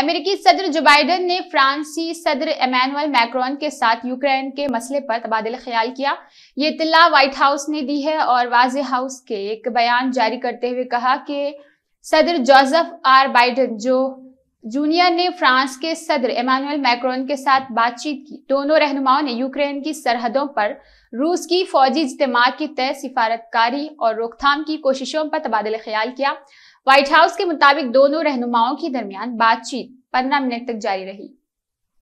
अमेरिकी सदर जो बाइडन ने फ्रांसी सदर एमैनुअल मैक्रोन के साथ यूक्रेन के मसले पर तबादला ख्याल किया ये इतला व्हाइट हाउस ने दी है और वाज हाउस के एक बयान जारी करते हुए कहा कि सदर जोसेफ आर बाइडन जो जूनियर ने फ्रांस के सदर एमानुअल मैक्रोन के साथ बातचीत की दोनों रहनुमाओं ने यूक्रेन की सरहदों पर रूस की फौजी इज्तम की तय सिफारतकारी और रोकथाम की कोशिशों पर तबादला ख्याल किया व्हाइट हाउस के मुताबिक दोनों रहनुमाओं के दरमियान बातचीत पंद्रह मिनट तक जारी रही